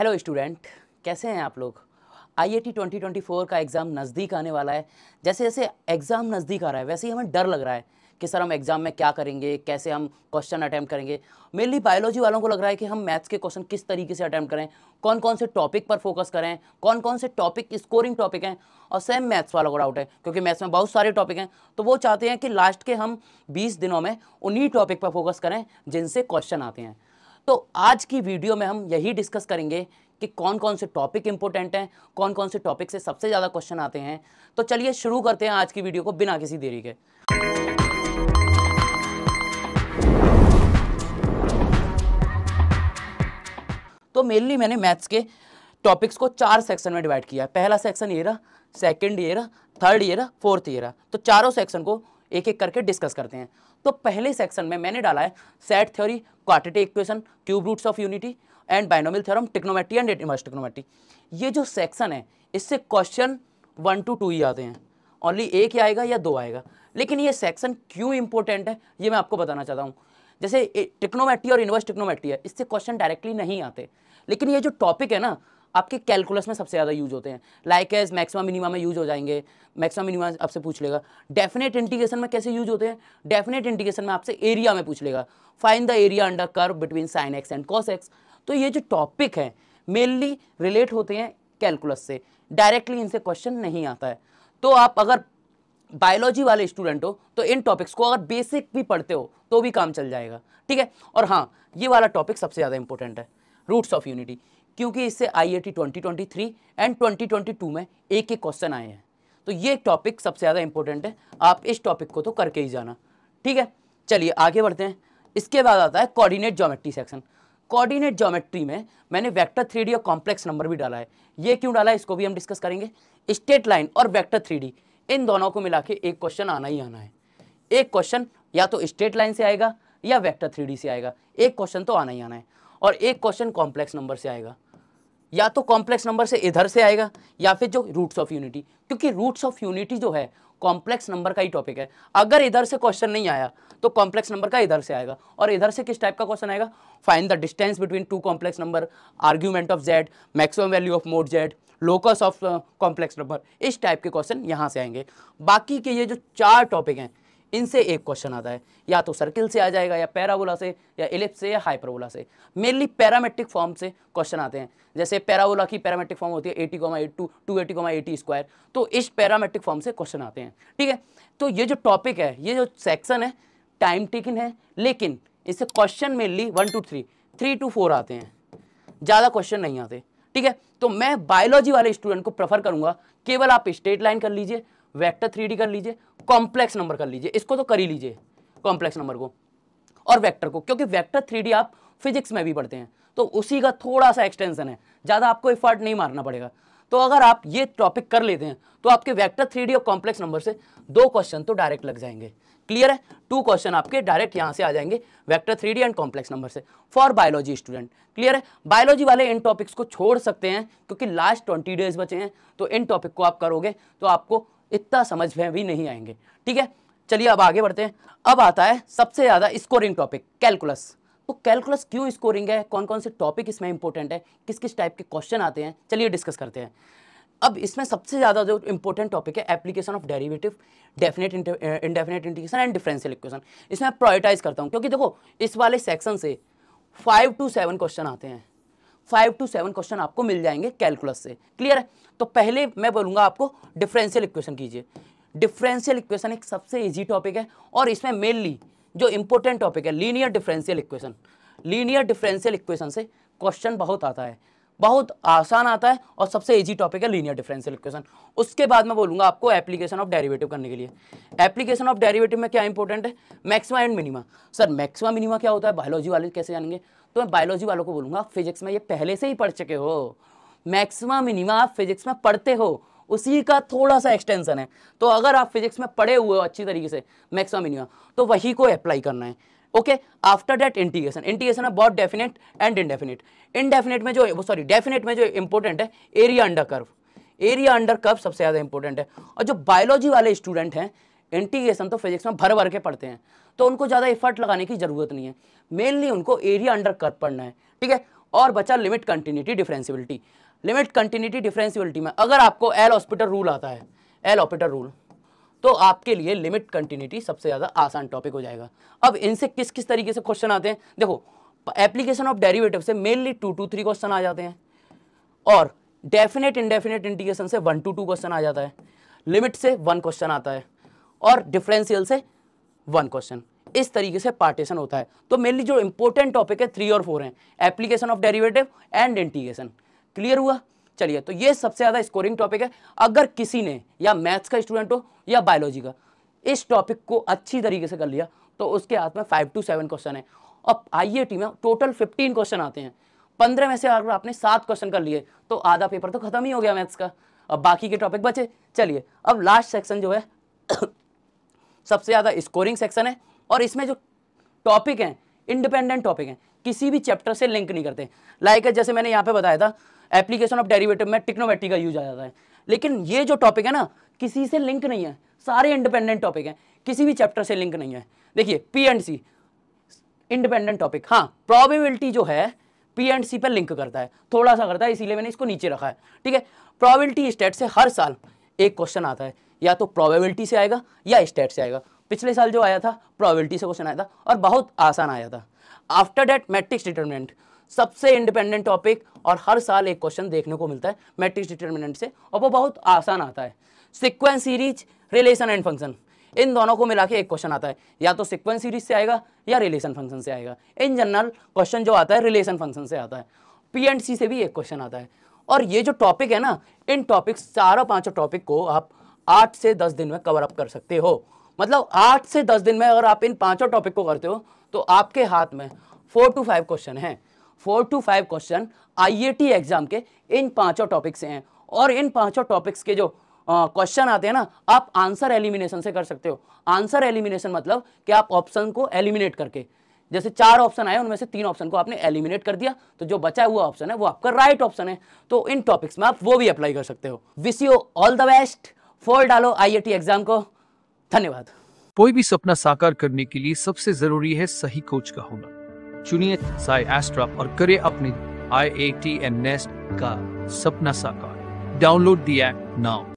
hello student कैसे हैं आप लोग आईआईटी 2024 का एग्ज़ाम नज़दीक आने वाला है जैसे जैसे एग्ज़ाम नज़दीक आ रहा है वैसे ही हमें डर लग रहा है कि सर हम एग्ज़ाम में क्या करेंगे कैसे हम क्वेश्चन अटैम्प्ट करेंगे मेनली बायोलॉजी वालों को लग रहा है कि हम मैथ्स के क्वेश्चन किस तरीके से अटैम्प्ट करें कौन कौन से टॉपिक पर फोकस करें कौन कौन से टॉपिक स्कोरिंग टॉपिक हैं और सेम मैथ्स वालों को डाउट है क्योंकि मैथ्स में बहुत सारे टॉपिक हैं तो वो चाहते हैं कि लास्ट के हम बीस दिनों में उन्हीं टॉपिक पर फोकस करें जिनसे क्वेश्चन आते हैं तो आज की वीडियो में हम यही डिस्कस करेंगे कि कौन कौन से टॉपिक इंपॉर्टेंट हैं कौन कौन से टॉपिक से सबसे ज़्यादा क्वेश्चन आते हैं तो चलिए शुरू करते हैं आज की वीडियो को बिना किसी देरी के तो मेनली मैंने मैथ्स के टॉपिक्स को चार सेक्शन में डिवाइड किया पहला सेक्शन ये रहा सेकेंड ये रहा थर्ड ये रहा फोर्थ ये रहा तो चारों सेक्शन को एक एक करके डिस्कस करते हैं तो पहले सेक्शन में मैंने डाला है सेट थ्योरी क्वाटिटी equation cube roots of unity and binomial theorem trigonometry and inverse trigonometry ये जो सेक्शन है इससे क्वेश्चन वन टू टू ही आते हैं ओनली एक ही आएगा या दो आएगा लेकिन ये सेक्शन क्यों इंपॉर्टेंट है ये मैं आपको बताना चाहता हूँ जैसे टिक्नोमेट्री और इन्वर्स टिक्नोमेट्री है इससे क्वेश्चन डायरेक्टली नहीं आते लेकिन ये जो टॉपिक है ना आपके कैलकुलस में सबसे ज़्यादा यूज होते हैं लाइक एज मैक्सिमम मिनिमम में यूज हो जाएंगे मैक्सिमम मिनिमा आपसे पूछ लेगा डेफिनेट इंटीग्रेशन में कैसे यूज होते हैं डेफिनेट इंटीग्रेशन में आपसे एरिया में पूछ लेगा find the area under curve between sine x and cos x तो ये जो टॉपिक है मेनली रिलेट होते हैं कैलकुलस से डायरेक्टली इनसे क्वेश्चन नहीं आता है तो आप अगर बायोलॉजी वाले स्टूडेंट हो तो इन टॉपिक्स को अगर बेसिक भी पढ़ते हो तो भी काम चल जाएगा ठीक है और हाँ ये वाला टॉपिक सबसे ज़्यादा इंपॉर्टेंट है रूट्स ऑफ यूनिटी क्योंकि इससे I I T twenty twenty three and twenty twenty two में एक एक क्वेश्चन आए हैं तो ये टॉपिक सबसे ज़्यादा इंपॉर्टेंट है आप इस टॉपिक को तो करके ही जाना ठीक है चलिए आगे बढ़ते हैं इसके बाद आता है coordinate geometry section coordinate geometry में मैंने वेक्टर थ्री और कॉम्प्लेक्स नंबर भी डाला है ये क्यों डाला है इसको भी हम डिस्कस करेंगे स्टेट लाइन और वेक्टर थ्री इन दोनों को मिला के एक क्वेश्चन आना ही आना है एक क्वेश्चन या तो स्टेट लाइन से आएगा या वेक्टर थ्री से आएगा एक क्वेश्चन तो आना ही आना है और एक क्वेश्चन कॉम्प्लेक्स नंबर से आएगा या तो कॉम्प्लेक्स नंबर से इधर से आएगा या फिर जो रूट्स ऑफ यूनिटी क्योंकि रूट्स ऑफ यूनिटी जो है कॉम्प्लेक्स नंबर का ही टॉपिक है अगर इधर से क्वेश्चन नहीं आया तो कॉम्प्लेक्स नंबर का इधर से आएगा और इधर से किस टाइप का क्वेश्चन आएगा find the distance between two complex number argument of z maximum value of mod z locus of complex number इस टाइप के क्वेश्चन यहाँ से आएंगे बाकी के ये जो चार टॉपिक हैं इनसे एक क्वेश्चन आता है या तो सर्किल से आ जाएगा या पैराबोला से या इलिप्स से या हाइपरबोला से मेनली पैरामेट्रिक फॉर्म से क्वेश्चन आते हैं जैसे पैराबोला की पैरामेट्रिक फॉर्म होती है at comma at two two at comma at square तो इस पैरामेट्रिक फॉर्म से क्वेश्चन आते हैं ठीक है तो ये जो टॉपिक है ये जो सेक्शन है टाइम टेकिन है लेकिन इससे question mainly one two three three two four आते हैं ज़्यादा क्वेश्चन नहीं आते ठीक है तो मैं बायोलॉजी वाले स्टूडेंट को प्रेफर करूंगा केवल आप स्ट्रेट लाइन कर लीजिए वेक्टर थ्री कर लीजिए कॉम्प्लेक्स नंबर कर लीजिए इसको तो कर ही लीजिए कॉम्प्लेक्स नंबर को और वेक्टर को क्योंकि वेक्टर थ्री आप फिजिक्स में भी पढ़ते हैं तो उसी का थोड़ा सा एक्सटेंशन है ज़्यादा आपको एफर्ट नहीं मारना पड़ेगा तो अगर आप ये टॉपिक कर लेते हैं तो आपके वेक्टर थ्री और कॉम्प्लेक्स नंबर से दो क्वेश्चन तो डायरेक्ट लग जाएंगे क्लियर है टू क्वेश्चन आपके डायरेक्ट यहाँ से आ जाएंगे vector three and complex number से फॉर बायोलॉजी स्टूडेंट क्लियर है बायोलॉजी वाले इन टॉपिक्स को छोड़ सकते हैं क्योंकि लास्ट ट्वेंटी डेज बचे हैं तो इन टॉपिक को आप करोगे तो आपको इतना समझ में भी नहीं आएंगे ठीक है चलिए अब आगे बढ़ते हैं अब आता है सबसे ज़्यादा स्कोरिंग टॉपिक कैलकुलस तो कैलकुलस क्यों स्कोरिंग है कौन कौन से टॉपिक इसमें इंपॉर्टेंट है किस किस टाइप के क्वेश्चन आते हैं चलिए डिस्कस करते हैं अब इसमें सबसे ज़्यादा जो इंपॉर्टेंट टॉपिक है application of derivative definite indefinite integration and differential equation इसमें प्रायोरिटाइज करता हूँ क्योंकि देखो इस वाले सेक्शन से फाइव टू सेवन क्वेश्चन आते हैं फाइव टू सेवन क्वेश्चन आपको मिल जाएंगे कैलकुलस से क्लियर है तो पहले मैं बोलूँगा आपको डिफरेंशियल इक्वेशन कीजिए डिफरेंशियल इक्वेशन एक सबसे ईजी टॉपिक है और इसमें मेनली जो इंपॉर्टेंट टॉपिक है linear differential equation linear differential equation से क्वेश्चन बहुत आता है बहुत आसान आता है और सबसे ईजी टॉपिक है लीनियर डिफरेंशियल इक्वेशन उसके बाद मैं बोलूँगा आपको एप्लीकेशन ऑफ डेरिवेटिव करने के लिए एप्लीकेशन ऑफ डेरिवेटिव में क्या इंपॉर्टेंट है maxima and minima sir maxima minima क्या होता है बायोलॉजी वाले कैसे जानेंगे तो मैं बायोलॉजी वालों को बोलूंगा फिजिक्स में ये पहले से ही पढ़ चुके हो मैक्सिमा मिनिमा आप फिजिक्स में पढ़ते हो उसी का थोड़ा सा एक्सटेंशन है तो अगर आप फिजिक्स में पढ़े हुए हो अच्छी तरीके से मैक्सिमा मिनिमा तो वही को अप्लाई करना है okay after that integration integration है बहुत डेफिनेट एंड इनडेफिनेट इनडेफिनेट में जो सॉरी डेफिनेट में जो इंपॉर्टेंट है area under curve area under curve सबसे ज़्यादा इंपॉर्टेंट है और जो बायोलॉजी वाले स्टूडेंट हैं इंटीग्रेशन तो फिजिक्स में भर भर के पढ़ते हैं तो उनको ज़्यादा एफर्ट लगाने की ज़रूरत नहीं है मेनली उनको एरिया अंडर कर्व पढ़ना है ठीक है और बचा limit continuity differentiability limit continuity differentiability में अगर आपको एल हॉस्पिटल रूल आता है एल ऑपिटल रूल तो आपके लिए लिमिट कंटिन्यूटी सबसे ज़्यादा आसान टॉपिक हो जाएगा अब इनसे किस किस तरीके से क्वेश्चन आते हैं देखो एप्लीकेशन ऑफ डेरिवेटिव से mainly two two three question आ जाते हैं और डेफिनेट इनडेफिनेट इंटीग्रेशन से वन टू टू क्वेश्चन आ जाता है लिमिट से वन क्वेश्चन आता है और डिफरेंशियल से वन क्वेश्चन इस तरीके से पार्टीशन होता है तो मेनली जो इंपॉर्टेंट टॉपिक है थ्री और फोर हैं application of derivative and integration clear हुआ चलिए तो ये सबसे ज़्यादा स्कोरिंग टॉपिक है अगर किसी ने या मैथ्स का स्टूडेंट हो या बायोलॉजी का इस टॉपिक को अच्छी तरीके से कर लिया तो उसके हाथ में फाइव टू सेवन क्वेश्चन है अब आई e में टोटल फिफ्टीन क्वेश्चन आते हैं पंद्रह में से अगर आपने सात क्वेश्चन कर लिए तो आधा पेपर तो खत्म ही हो गया मैथ्स का अब बाकी के टॉपिक बचे चलिए अब लास्ट सेक्शन जो है सबसे ज़्यादा स्कोरिंग सेक्शन है और इसमें जो टॉपिक हैं इंडिपेंडेंट टॉपिक हैं किसी भी चैप्टर से लिंक नहीं करते लाइक like जैसे मैंने यहाँ पे बताया था एप्लीकेशन ऑफ डेरिवेटिव में टिक्नोमेट्री का यूज आ जाता है लेकिन ये जो टॉपिक है ना किसी से लिंक नहीं है सारे इंडिपेंडेंट टॉपिक हैं किसी भी चैप्टर से लिंक नहीं है देखिए P and C independent topic हाँ प्रॉबिबिलिटी जो है पी एंड सी पर लिंक करता है थोड़ा सा करता है इसीलिए मैंने इसको नीचे रखा है ठीक है प्रॉबिलिटी स्टेट से हर साल एक क्वेश्चन आता है या तो प्रॉबिलिटी से आएगा या स्टेट से आएगा पिछले साल जो आया था प्रॉबिलिटी से क्वेश्चन आया था और बहुत आसान आया था आफ्टर डेट मैट्रिक्स डिटर्मिनेंट सबसे इंडिपेंडेंट टॉपिक और हर साल एक क्वेश्चन देखने को मिलता है मैट्रिक्स डिटर्मिनेंट से और वो बहुत आसान आता है sequence series relation and function इन दोनों को मिला के एक क्वेश्चन आता है या तो सिक्वेंस सीरीज से आएगा या रिलेशन फंक्शन से आएगा इन जनरल क्वेश्चन जो आता है रिलेशन फंक्शन से आता है पी एंड सी से भी एक क्वेश्चन आता है और ये जो टॉपिक है ना इन टॉपिक चारों पाँचों टॉपिक को आप आठ से दस दिन में कवर अप कर सकते हो मतलब आठ से दस दिन में अगर आप इन पाँचों टॉपिक को करते हो तो आपके हाथ में फोर टू फाइव क्वेश्चन हैं four to five question IIT exam के इन पांचों टॉपिक से हैं और इन पांचों टॉपिक्स के जो क्वेश्चन आते हैं ना आप आंसर एलिमिनेशन से कर सकते हो आंसर एलिमिनेशन मतलब कि आप ऑप्शन को एलिमिनेट करके जैसे चार ऑप्शन आए उनमें से तीन ऑप्शन को आपने एलिमिनेट कर दिया तो जो बचा हुआ ऑप्शन है वो आपका राइट right ऑप्शन है तो इन टॉपिक्स में आप वो भी अप्लाई कर सकते हो wish you all the best for डालो आईएटी एग्जाम e को धन्यवाद कोई भी सपना साकार करने के लिए सबसे जरूरी है सही कोच का होना चुनिए साई एस्ट्रा और करे अपने I I T and NEET का सपना साकार डाउनलोड दी ऐप नाउ